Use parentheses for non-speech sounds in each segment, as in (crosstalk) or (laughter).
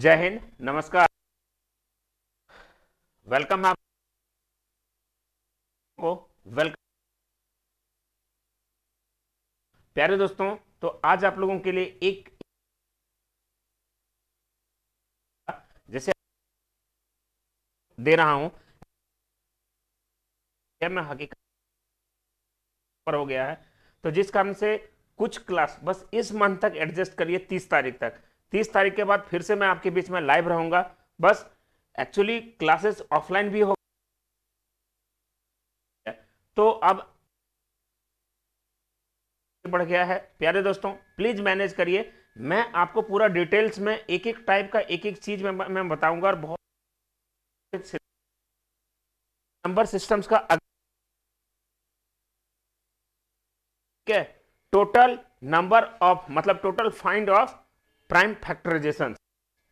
जय हिंद नमस्कार वेलकम आप को वेलकम प्यारे दोस्तों तो आज आप लोगों के लिए एक जैसे दे रहा हूं मैं हकीकत पर हो गया है तो जिस कारण से कुछ क्लास बस इस मंथ तक एडजस्ट करिए तीस तारीख तक तीस तारीख के बाद फिर से मैं आपके बीच में लाइव रहूंगा बस एक्चुअली क्लासेस ऑफलाइन भी हो तो अब बढ़ गया है प्यारे दोस्तों प्लीज मैनेज करिए मैं आपको पूरा डिटेल्स में एक एक टाइप का एक एक चीज में मैं बताऊंगा और बहुत नंबर सिस्टम्स का ठीक टोटल नंबर ऑफ मतलब total find of prime factorization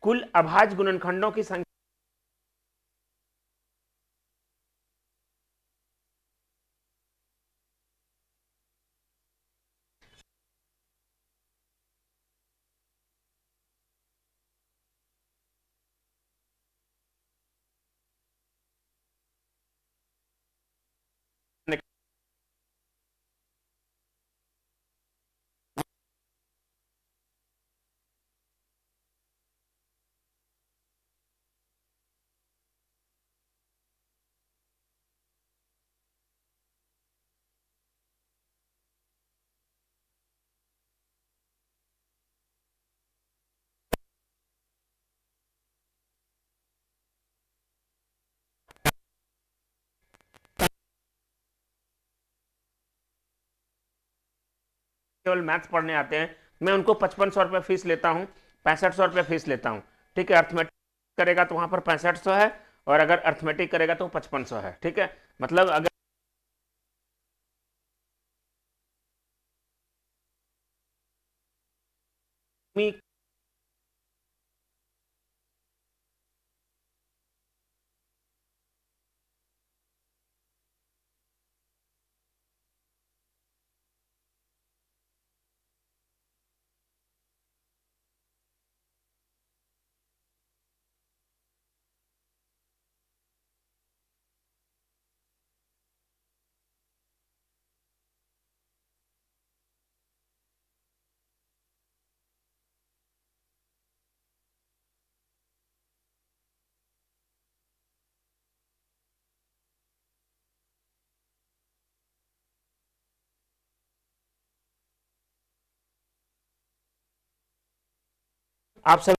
कुल अभाज गुणनखंडों की संख्या केवल मैथ्स पढ़ने आते हैं मैं उनको पचपन सौ फीस लेता हूँ पैंसठ सौ फीस लेता हूँ ठीक है अर्थमेटिक करेगा तो वहाँ पर पैंसठ है और अगर अर्थमेटिक करेगा तो पचपन है ठीक है मतलब अगर मी आप सब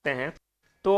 सकते हैं तो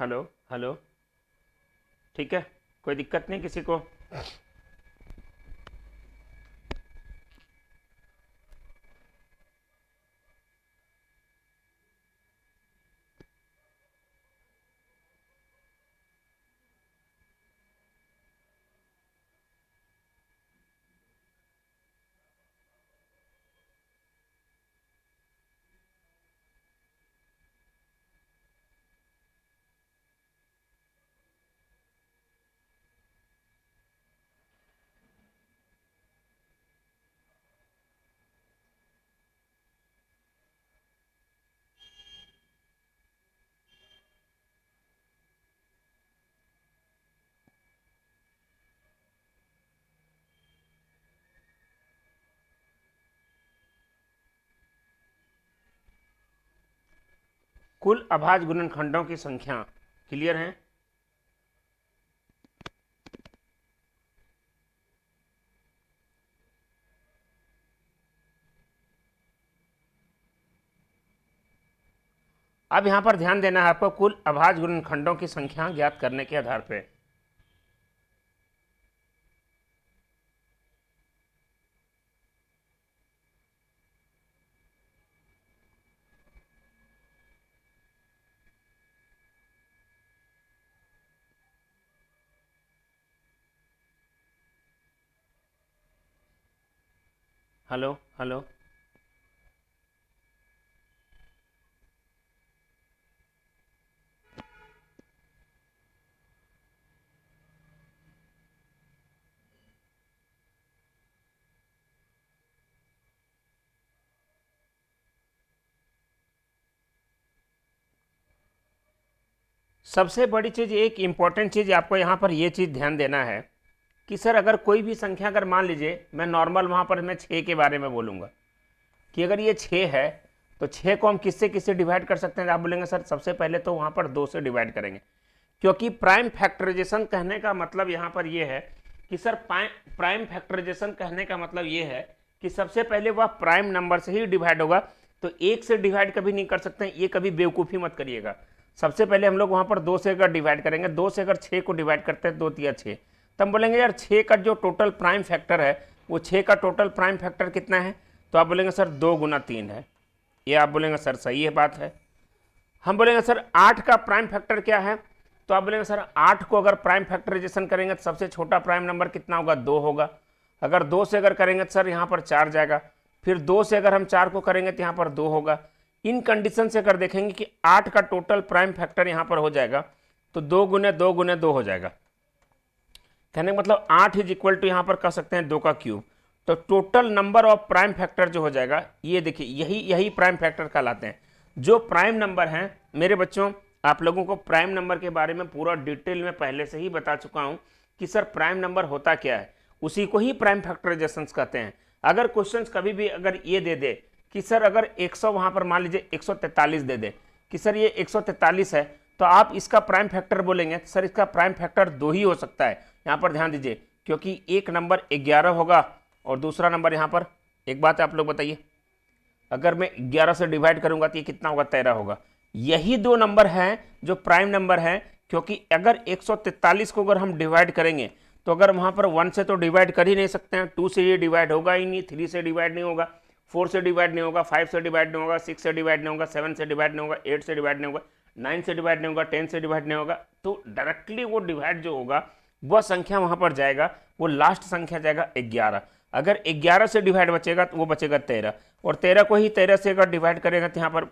हेलो हेलो ठीक है कोई दिक्कत नहीं किसी को कुल अभाज गुणनखंडों की संख्या क्लियर है अब यहां पर ध्यान देना है आपको कुल अभाज गुणनखंडों की संख्या ज्ञात करने के आधार पर हेलो हेलो सबसे बड़ी चीज़ एक इम्पॉर्टेंट चीज़ आपको यहाँ पर ये चीज़ ध्यान देना है कि सर अगर कोई भी संख्या अगर मान लीजिए मैं नॉर्मल वहाँ पर मैं छः के बारे में बोलूँगा कि अगर ये छः है तो छः को हम किससे किससे डिवाइड कर सकते हैं आप बोलेंगे सर सबसे पहले तो वहाँ पर दो से डिवाइड करेंगे क्योंकि प्राइम फैक्टराइजेशन कहने का मतलब यहाँ पर ये है कि सर प्राइम फैक्टराइजेशन कहने का मतलब ये है कि सबसे पहले वह प्राइम नंबर से ही डिवाइड होगा तो एक से डिवाइड कभी नहीं कर सकते ये कभी बेवकूफ़ी मत करिएगा सबसे पहले हम लोग वहाँ पर दो से अगर डिवाइड करेंगे दो से अगर छः को डिवाइड करते हैं दो तिया छः तब बोलेंगे यार छः का जो टोटल प्राइम फैक्टर है वो छः का टोटल प्राइम फैक्टर कितना है तो आप बोलेंगे सर दो गुना तीन है ये आप बोलेंगे सर सही है बात है हम बोलेंगे सर आठ का प्राइम फैक्टर क्या है तो आप बोलेंगे सर आठ को अगर प्राइम फैक्टराइजेशन करेंगे तो सबसे छोटा प्राइम नंबर कितना होगा दो होगा अगर दो से अगर करेंगे तो सर यहाँ पर चार जाएगा फिर दो से अगर हम चार को करेंगे तो यहाँ पर दो होगा इन कंडीशन से अगर देखेंगे कि आठ का टोटल प्राइम फैक्टर यहाँ पर हो जाएगा तो दो गुने दो गुने दो हो जाएगा कहने का मतलब आठ इज इक्वल टू यहाँ पर कह सकते हैं दो का क्यूब तो total number of prime factor जो हो जाएगा ये देखिए यही यही प्राइम फैक्टर कहलाते हैं जो प्राइम नंबर हैं मेरे बच्चों आप लोगों को प्राइम नंबर के बारे में पूरा डिटेल में पहले से ही बता चुका हूँ कि सर प्राइम नंबर होता क्या है उसी को ही प्राइम फैक्टराइजेशन कहते हैं अगर क्वेश्चन कभी भी अगर ये दे दे कि सर अगर 100 वहाँ पर मान लीजिए 143 दे दे कि सर ये 143 है तो आप इसका प्राइम फैक्टर बोलेंगे सर तो इसका प्राइम फैक्टर दो ही हो सकता है यहाँ पर ध्यान दीजिए क्योंकि एक नंबर ग्यारह होगा और दूसरा नंबर यहाँ पर एक बात आप लोग बताइए अगर मैं ग्यारह से डिवाइड करूँगा तो ये कितना होगा तेरह होगा यही दो नंबर हैं जो प्राइम नंबर हैं क्योंकि अगर एक को अगर हम डिवाइड करेंगे तो अगर वहाँ पर वन से तो डिवाइड कर ही नहीं सकते हैं टू से ये डिवाइड होगा ही नहीं थ्री से डिवाइड नहीं होगा फोर से डिवाइड नहीं होगा फाइव से डिवाइड नहीं होगा सिक्स से डिवाइड नहीं होगा सेवन से डिवाइड नहीं होगा एट से डिवाइड नहीं होगा नाइन से डिवाइड नहीं होगा टेन से डिवाइड नहीं होगा तो डायरेक्टली वो डिवाइड जो होगा वह संख्या वहाँ पर जाएगा वो लास्ट संख्या जाएगा ग्यारह अगर ग्यारह से डिवाइड बचेगा तो वो बचेगा तेरह और तेरह को ही तेरह से अगर डिवाइड करेगा तो यहाँ पर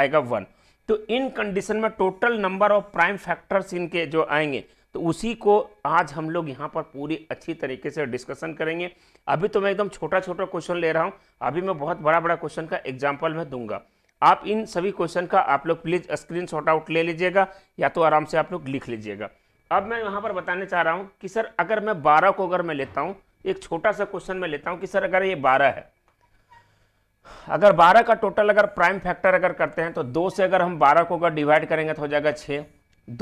आएगा वन तो इन कंडीशन में total number of prime factors इनके जो आएंगे तो उसी को आज हम लोग यहाँ पर पूरी अच्छी तरीके से डिस्कशन करेंगे अभी तो मैं एकदम छोटा छोटा क्वेश्चन ले रहा हूँ अभी मैं बहुत बड़ा बड़ा क्वेश्चन का एग्जाम्पल मैं दूंगा आप इन सभी क्वेश्चन का आप लोग प्लीज़ स्क्रीन शॉट आउट ले लीजिएगा या तो आराम से आप लोग लिख लीजिएगा अब मैं यहाँ पर बताने चाह रहा हूँ कि सर अगर मैं बारह को अगर मैं लेता हूँ एक छोटा सा क्वेश्चन मैं लेता हूँ कि सर अगर ये बारह है अगर बारह का टोटल अगर प्राइम फैक्टर अगर करते हैं तो दो से अगर हम बारह को अगर डिवाइड करेंगे तो हो जाएगा छः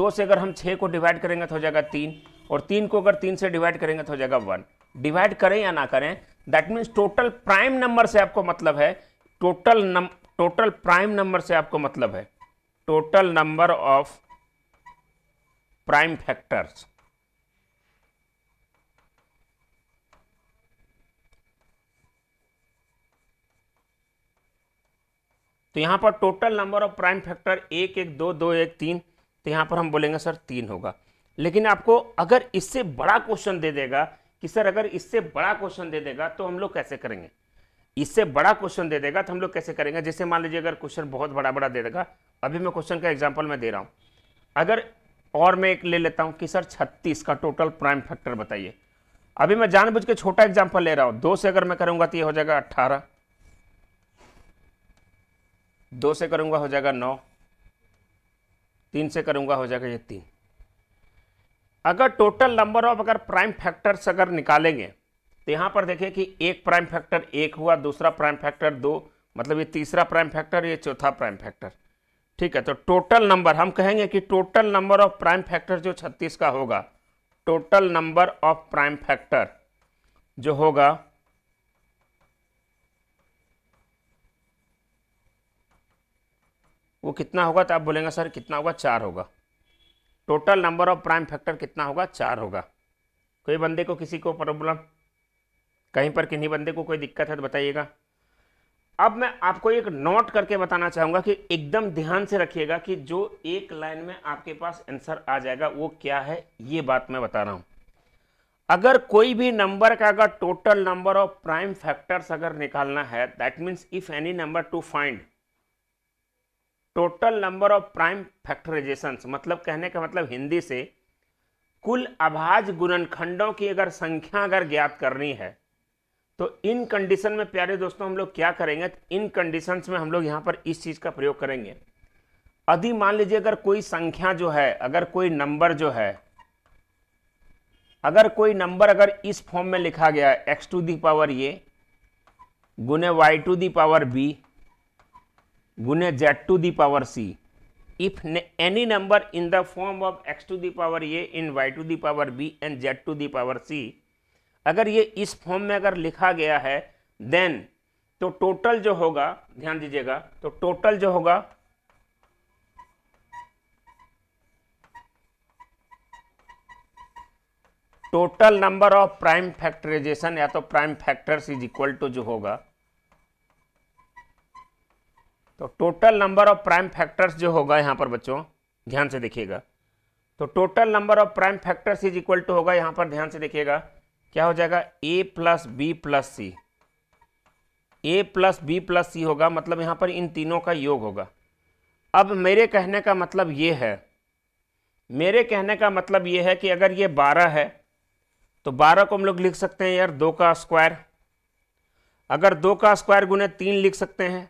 दो से अगर हम छः को डिवाइड करेंगे तो हो जाएगा तीन और तीन को अगर तीन से डिवाइड करेंगे तो हो जाएगा वन डिवाइड करें या ना करें that means total prime number से आपको मतलब है टोटल टोटल प्राइम नंबर से आपको मतलब है total number of prime factors तो यहां पर total number of prime factor एक एक दो दो एक तीन तो यहां पर हम बोलेंगे सर तीन होगा लेकिन आपको अगर इससे बड़ा क्वेश्चन दे देगा कि सर अगर इससे बड़ा क्वेश्चन दे देगा तो हम लोग कैसे करेंगे इससे बड़ा क्वेश्चन दे देगा तो हम लोग कैसे करेंगे जैसे मान लीजिए अगर क्वेश्चन बहुत बड़ा बड़ा दे देगा अभी मैं क्वेश्चन का एग्जाम्पल मैं दे रहा हूँ अगर और मैं एक ले लेता हूँ कि सर छत्तीस का टोटल प्राइम फैक्टर बताइए अभी मैं जानबूझ के छोटा एग्जाम्पल ले रहा हूँ दो से अगर मैं करूँगा तो ये हो जाएगा अट्ठारह दो से करूँगा हो जाएगा नौ तीन से करूँगा हो जाएगा ये तीन अगर टोटल नंबर ऑफ अगर प्राइम फैक्टर्स अगर निकालेंगे तो यहाँ पर देखिए कि एक प्राइम फैक्टर एक हुआ दूसरा प्राइम फैक्टर दो मतलब ये तीसरा प्राइम फैक्टर ये चौथा प्राइम फैक्टर ठीक है तो टोटल नंबर हम कहेंगे कि total number of prime factor जो छत्तीस का होगा total number of prime factor जो होगा वो कितना होगा तो आप बोलेंगे सर कितना होगा चार होगा total number of prime factor कितना होगा चार होगा कोई बंदे को किसी को प्रॉब्लम कहीं पर किन्हीं बंदे को कोई दिक्कत है तो बताइएगा अब मैं आपको एक नोट करके बताना चाहूँगा कि एकदम ध्यान से रखिएगा कि जो एक लाइन में आपके पास आंसर आ जाएगा वो क्या है ये बात मैं बता रहा हूँ अगर कोई भी नंबर का अगर total number of prime factors अगर निकालना है that means if any number to find total number of prime factorization मतलब कहने का मतलब हिंदी से कुल अभाज गुणनखंडों की अगर संख्या अगर ज्ञात करनी है तो इन कंडीशन में प्यारे दोस्तों हम लोग क्या करेंगे तो इन कंडीशन में हम लोग यहाँ पर इस चीज़ का प्रयोग करेंगे अधि मान लीजिए अगर कोई संख्या जो है अगर कोई नंबर जो है अगर कोई नंबर अगर इस फॉर्म में लिखा गया है x to the power A गुने Y to the power B गुने Z to the power C if any number in the form of X to the power A in Y to the power B and Z to the power C अगर ये इस form में अगर लिखा गया है then तो total जो होगा ध्यान दीजिएगा तो टोटल जो होगा total number of prime factorization या तो prime factors is equal to जो होगा तो total number of prime factors जो होगा यहां पर बच्चों ध्यान से देखिएगा तो total number of prime factors is equal to होगा यहां पर ध्यान से देखिएगा क्या हो जाएगा A plus B plus C A plus B plus C होगा मतलब यहाँ पर इन तीनों का योग होगा अब मेरे कहने का मतलब ये है मेरे कहने का मतलब ये है कि अगर ये बारह है तो बारह को हम लोग लिख सकते हैं यार दो का स्क्वायर अगर दो का स्क्वायर गुने तीन लिख सकते हैं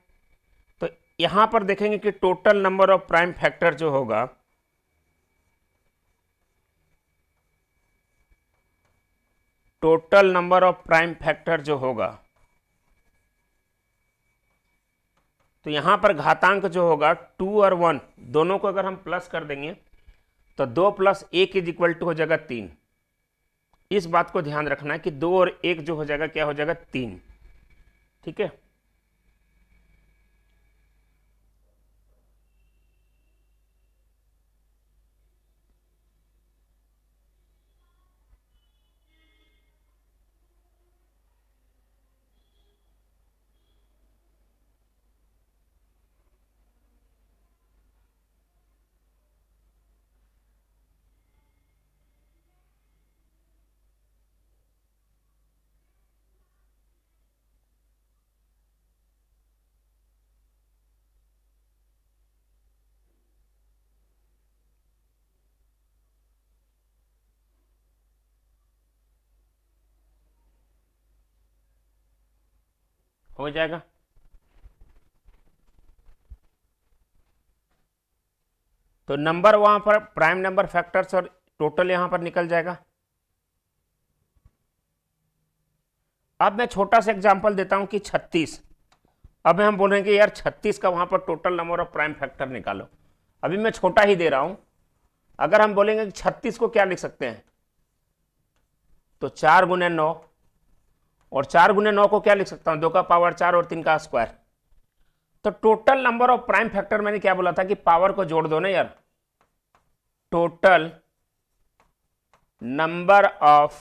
तो यहाँ पर देखेंगे कि total number of prime factor जो होगा total number of prime factor जो होगा तो यहां पर घातांक जो होगा टू और वन दोनों को अगर हम प्लस कर देंगे तो दो प्लस एक इज इक्वल टू हो जाएगा तीन इस बात को ध्यान रखना है कि दो और एक जो हो जाएगा क्या हो जाएगा तीन ठीक है हो जाएगा तो नंबर वहां पर प्राइम नंबर फैक्टर्स और टोटल यहां पर निकल जाएगा अब मैं छोटा सा एग्जांपल देता हूं कि 36 अब हम बोल रहे हैं कि यार 36 का वहां पर total number of prime factor निकालो अभी मैं छोटा ही दे रहा हूं अगर हम बोलेंगे कि 36 को क्या लिख सकते हैं तो चार गुने नौ और चार गुने नौ को क्या लिख सकता हूं दो का पावर चार और तीन का स्क्वायर तो total number of prime factor मैंने क्या बोला था कि पावर को जोड़ दो ना यार total number of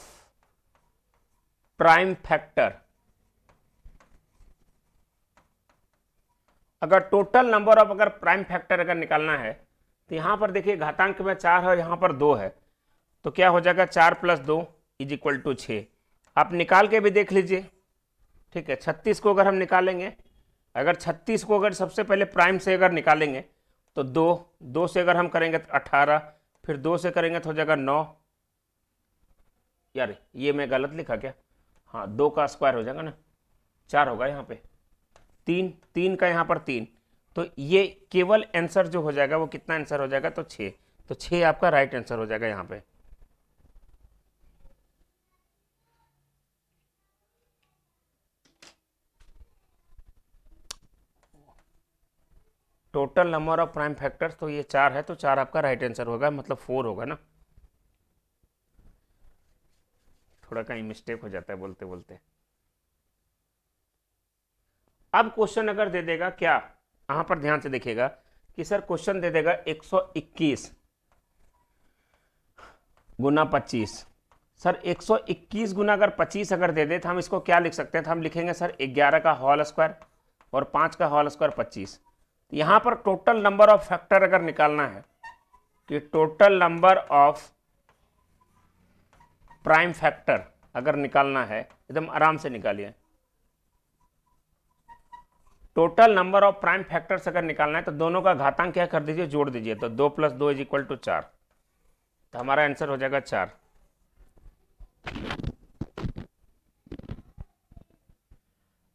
prime factor अगर टोटल नंबर ऑफ अगर प्राइम फैक्टर अगर निकालना है तो यहां पर देखिए घातांक में चार है यहां पर दो है तो क्या हो जाएगा चार प्लस दो इज इक्वल टू छः आप निकाल के भी देख लीजिए ठीक है छत्तीस को अगर हम निकालेंगे अगर छत्तीस को अगर सबसे पहले प्राइम से अगर निकालेंगे तो दो दो से अगर हम करेंगे तो अट्ठारह फिर दो से करेंगे तो हो जाएगा नौ यार ये मैं गलत लिखा क्या हाँ दो का स्क्वायर हो जाएगा ना चार होगा यहाँ पे तीन तीन का यहाँ पर तीन तो ये केवल आंसर जो हो जाएगा वो कितना आंसर हो जाएगा तो छः तो छः आपका राइट आंसर हो जाएगा यहाँ पे total number of prime factors तो ये चार है तो चार आपका राइट आंसर होगा मतलब फोर होगा ना थोड़ा कहीं मिस्टेक हो जाता है बोलते बोलते अब क्वेश्चन अगर दे देगा क्या यहां पर ध्यान से देखिएगा कि सर क्वेश्चन दे देगा 121 गुना 25 सर 121 गुना अगर 25 अगर दे दे तो हम इसको क्या लिख सकते हैं तो हम लिखेंगे सर 11 का हॉल स्क्वायर और 5 का हॉल स्क्वायर यहां पर टोटल नंबर ऑफ फैक्टर अगर निकालना है कि total number of prime factor अगर निकालना है एकदम आराम से निकालिए total number of prime factors अगर निकालना है तो दोनों का घातांक क्या कर दीजिए जोड़ दीजिए तो दो प्लस दो इज इक्वल टू चार तो हमारा आंसर हो जाएगा चार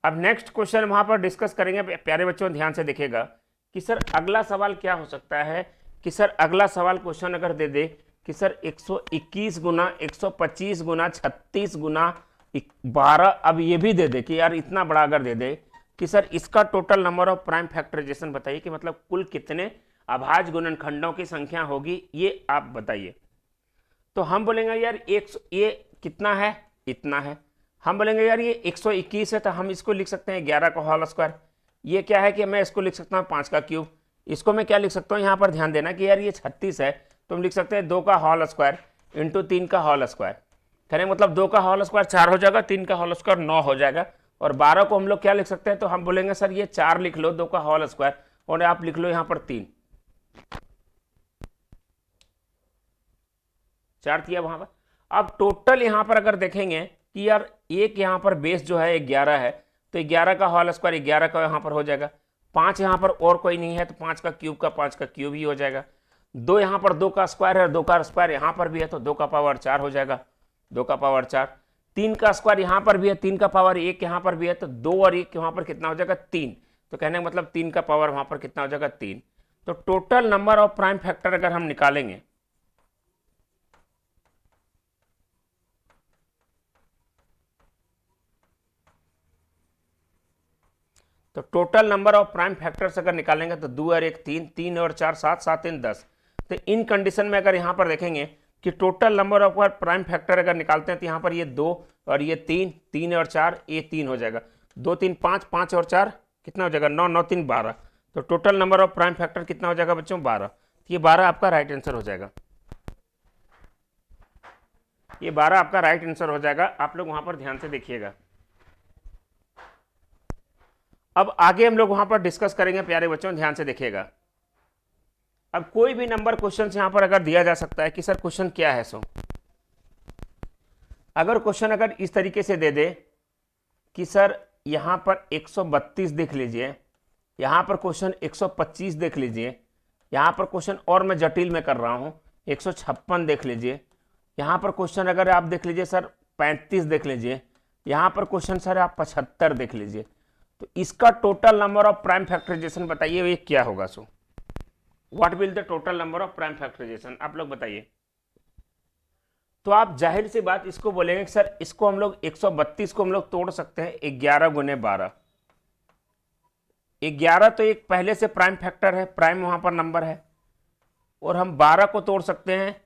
अब नेक्स्ट क्वेश्चन वहां पर डिस्कस करेंगे प्यारे बच्चों ध्यान से देखिएगा कि सर अगला सवाल क्या हो सकता है कि सर अगला सवाल क्वेश्चन अगर दे दे कि सर 121 गुना 125 गुना 36 गुना 12 अब ये भी दे दे कि यार इतना बड़ा अगर दे दे कि सर इसका total number of prime factorization बताइए कि मतलब कुल कितने अभाज गुणनखंडों की संख्या होगी ये आप बताइए तो हम बोलेंगे यार एक ये कितना है इतना है हम बोलेंगे यार ये 121 है तो हम इसको लिख सकते हैं 11 का होल स्क्वायर ये क्या है कि मैं इसको लिख सकता हूँ पाँच का क्यूब इसको मैं क्या लिख सकता हूँ यहाँ पर ध्यान देना कि यार ये छत्तीस है तो हम लिख सकते हैं दो का हॉल स्क्वायर इंटू तीन का हॉल स्क्वायर कहने मतलब दो का हॉल स्क्वायर चार हो जाएगा तीन का हॉल स्क्वायर नौ हो जाएगा और बारह को हम लोग क्या लिख सकते हैं तो हम बोलेंगे सर ये चार लिख लो दो का हॉल स्क्वायर और आप लिख लो यहाँ पर तीन चार किया वहाँ पर अब टोटल यहाँ पर अगर देखेंगे कि यार एक यहाँ पर बेस जो है ग्यारह है तो ग्यारह का हॉल स्क्वायर ग्यारह का यहाँ पर हो जाएगा पाँच यहाँ पर और कोई नहीं है तो पाँच का क्यूब का पाँच का क्यूब ही हो जाएगा दो यहाँ पर दो का स्क्वायर है दो का स्क्वायर यहाँ पर भी है तो दो का पावर चार हो जाएगा दो का पावर चार तीन का स्क्वायर यहाँ पर भी है तीन का पावर एक यहाँ पर भी है तो दो और एक यहाँ पर कितना हो जाएगा तीन तो कहने का मतलब तीन का पावर वहाँ पर कितना हो जाएगा तीन तो total number of prime factor अगर हम निकालेंगे तो total number of prime factors अगर निकालेंगे तो दो और एक तीन तीन और चार सात सात तीन दस तो इन कंडीशन में अगर यहाँ पर देखेंगे कि total number of prime factor अगर निकालते हैं तो यहाँ पर ये दो और ये तीन तीन और चार ये तीन हो जाएगा दो तीन पाँच पाँच और चार कितना हो जाएगा नौ नौ तीन बारह तो total number of prime factor कितना हो जाएगा बच्चों बारह तो ये बारह आपका राइट आंसर हो जाएगा ये बारह आपका राइट आंसर हो जाएगा आप लोग वहाँ पर ध्यान से देखिएगा अब आगे हम लोग वहां पर डिस्कस करेंगे प्यारे बच्चों ध्यान से देखिएगा अब कोई भी नंबर क्वेश्चन यहां पर अगर दिया जा सकता है कि सर क्वेश्चन क्या है सो अगर क्वेश्चन अगर इस तरीके से दे दे कि सर यहाँ पर 132 देख लीजिए यहाँ पर क्वेश्चन 125 देख लीजिए यहाँ पर क्वेश्चन और मैं जटिल में कर रहा हूँ एक देख लीजिए यहाँ पर क्वेश्चन अगर आप देख लीजिए सर पैंतीस देख लीजिए यहाँ पर क्वेश्चन सर आप पचहत्तर देख लीजिए तो इसका total number of prime factorization बताइए ये क्या होगा so what will the total number of prime factorization आप लोग बताइए तो आप जाहिर सी बात इसको बोलेंगे सर इसको हम लोग 132 को हम लोग तोड़ सकते हैं ग्यारह गुने बारह ग्यारह तो एक पहले से प्राइम फैक्टर है प्राइम वहां पर नंबर है और हम बारह को तोड़ सकते हैं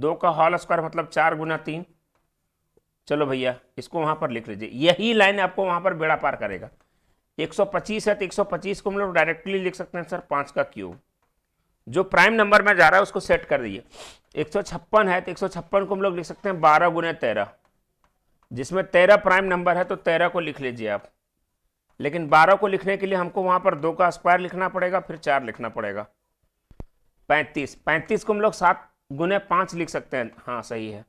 दो का हॉल स्क्वायर मतलब चार गुना तीन चलो भैया इसको वहां पर लिख लीजिए यही लाइन आपको वहां पर बेड़ा पार करेगा 125 है तो 125 को हम लोग डायरेक्टली लिख सकते हैं सर पाँच का क्यूब जो प्राइम नंबर में जा रहा है उसको सेट कर दीजिए एक है तो एक को हम लोग लिख सकते हैं बारह गुने तेरह जिसमें तेरह प्राइम नंबर है तो तेरह को लिख लीजिए आप लेकिन बारह को लिखने के लिए हमको वहाँ पर दो का स्क्वायर लिखना पड़ेगा फिर चार लिखना पड़ेगा पैंतीस पैंतीस को हम लोग सात गुने पाँच लिख सकते हैं हाँ सही है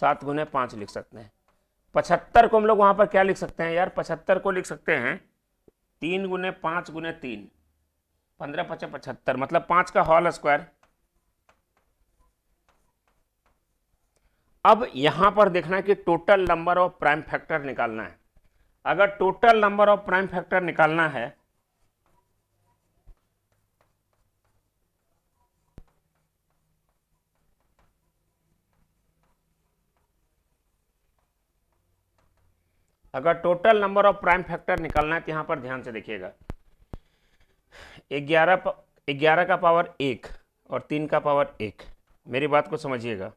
सात गुने पाँच लिख सकते हैं पचहत्तर को हम लोग वहां पर क्या लिख सकते हैं यार पचहत्तर को लिख सकते हैं तीन गुने पांच गुने तीन पंद्रह पचा पचहत्तर मतलब पांच का हॉल स्क्वायर अब यहां पर देखना कि total number of prime factor निकालना है अगर total number of prime factor निकालना है अगर total number of prime factor निकालना है तो यहाँ पर ध्यान से देखिएगा ग्यारह ग्यारह का पावर एक और तीन का पावर एक मेरी बात को समझिएगा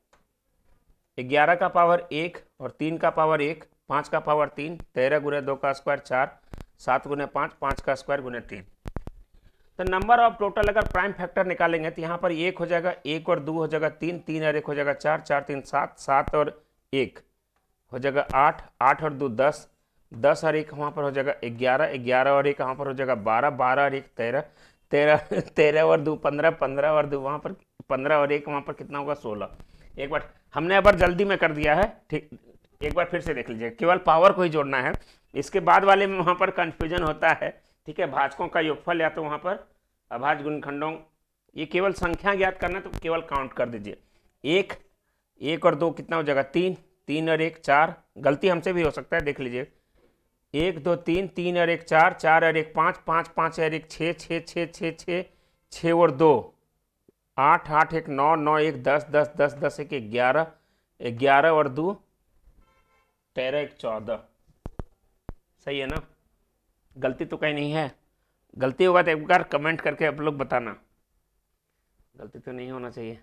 ग्यारह का पावर एक और तीन का पावर एक पाँच का पावर तीन तेरह गुने दो का स्क्वायर चार सात गुने पाँच पाँच का स्क्वायर गुने तीन तो नंबर ऑफ टोटल अगर प्राइम फैक्टर निकालेंगे तो यहाँ पर एक हो जाएगा एक और दो हो जाएगा तीन तीन और एक हो जाएगा चार चार तीन सात सात और एक हो जाएगा आठ आठ और दो दस दस और एक वहाँ पर हो जाएगा ग्यारह ग्यारह और एक वहाँ पर हो जाएगा बारह बारह और एक तेरह तेरह (laughs) तेरह और दो पंद्रह पंद्रह और दो वहाँ पर पंद्रह और एक वहाँ पर कितना होगा सोलह एक बार हमने अब जल्दी में कर दिया है ठीक एक बार फिर से देख लीजिए केवल पावर को ही जोड़ना है इसके बाद वाले में वहाँ पर कन्फ्यूजन होता है ठीक है भाजकों का योगफल या तो वहाँ पर अभाज गुणखंडों ये केवल संख्या ज्ञात करना तो केवल काउंट कर दीजिए एक एक और दो कितना हो जाएगा तीन तीन और एक चार गलती हमसे भी हो सकता है देख लीजिए एक दो तीन तीन और एक चार चार और एक पाँच पाँच पाँच और एक छः छः छः छः छः छः और दो आठ आठ एक नौ नौ एक दस दस दस दस एक ग्यारह ग्यारह और दो तेरह एक चौदह सही है ना गलती तो कहीं नहीं है गलती होगा तो एक बार कमेंट करके आप लोग बताना गलती तो नहीं होना चाहिए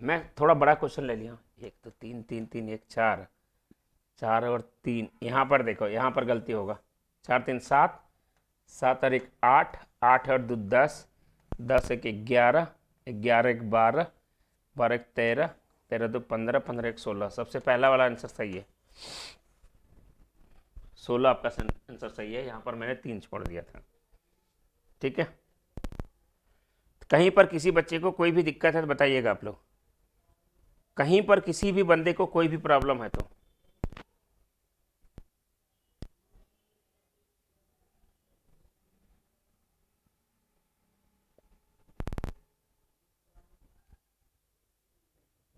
मैं थोड़ा बड़ा क्वेश्चन ले लिया एक तो तीन तीन तीन एक चार चार और तीन यहाँ पर देखो यहाँ पर गलती होगा चार तीन सात सात और एक आठ आठ और दो दस दस एक ग्यारह ग्यारह एक बारह बारह एक तेरह तेरह दो पंद्रह पंद्रह एक सोलह सबसे पहला वाला आंसर सही है सोलह आपका आंसर सही है यहाँ पर मैंने तीन छोड़ दिया था ठीक है कहीं पर किसी बच्चे को कोई भी दिक्कत है तो बताइएगा आप लोग कहीं पर किसी भी बंदे को कोई भी प्रॉब्लम है तो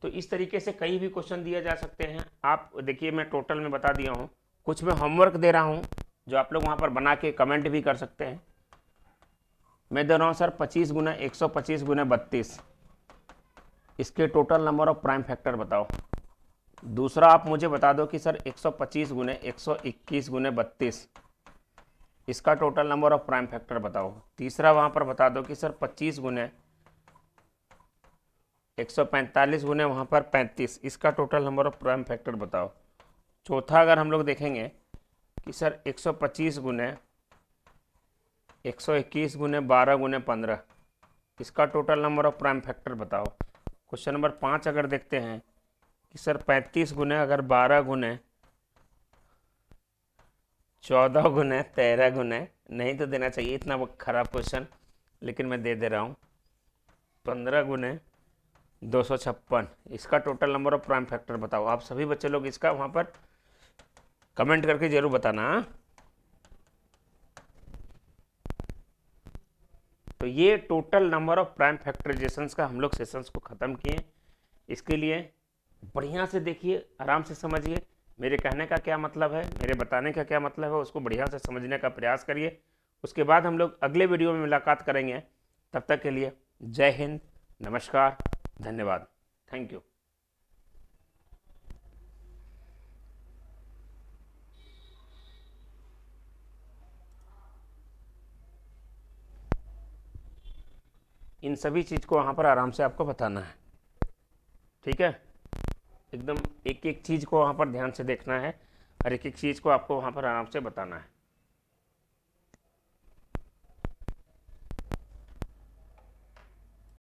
तो इस तरीके से कई भी क्वेश्चन दिए जा सकते हैं आप देखिए मैं टोटल में बता दिया हूं कुछ मैं होमवर्क दे रहा हूं जो आप लोग वहां पर बना के कमेंट भी कर सकते हैं मैं दे रहा हूं सर 25 गुना 125 सौ गुना बत्तीस इसके total number of prime factor बताओ दूसरा आप मुझे बता दो कि सर 125 सौ पच्चीस गुने एक सौ इक्कीस गुने बत्तीस इसका total number of prime factor बताओ तीसरा वहाँ पर बता दो कि सर 25 गुने 145 गुने वहाँ पर 35 इसका total number of prime factor बताओ चौथा अगर हम लोग देखेंगे कि सर 125 गुने 121 गुने 12 गुने 15 इसका total number of prime factor बताओ क्वेश्चन नंबर पाँच अगर देखते हैं कि सर पैंतीस गुने अगर बारह गुने चौदह गुने तेरह गुने नहीं तो देना चाहिए इतना खराब क्वेश्चन लेकिन मैं दे दे रहा हूँ पंद्रह गुने दो सौ छप्पन इसका total number of prime factor बताओ आप सभी बच्चे लोग इसका वहाँ पर कमेंट करके ज़रूर बताना तो ये total number of prime factorisations का हम लोग सेशंस को ख़त्म किए इसके लिए बढ़िया से देखिए आराम से समझिए मेरे कहने का क्या मतलब है मेरे बताने का क्या मतलब है उसको बढ़िया से समझने का प्रयास करिए उसके बाद हम लोग अगले वीडियो में मुलाकात करेंगे तब तक के लिए जय हिंद नमस्कार धन्यवाद थैंक यू इन सभी चीज़ को वहाँ पर आराम से आपको बताना है ठीक है एकदम एक एक चीज़ को वहाँ पर ध्यान से देखना है और एक एक चीज़ को आपको वहाँ पर आराम से बताना है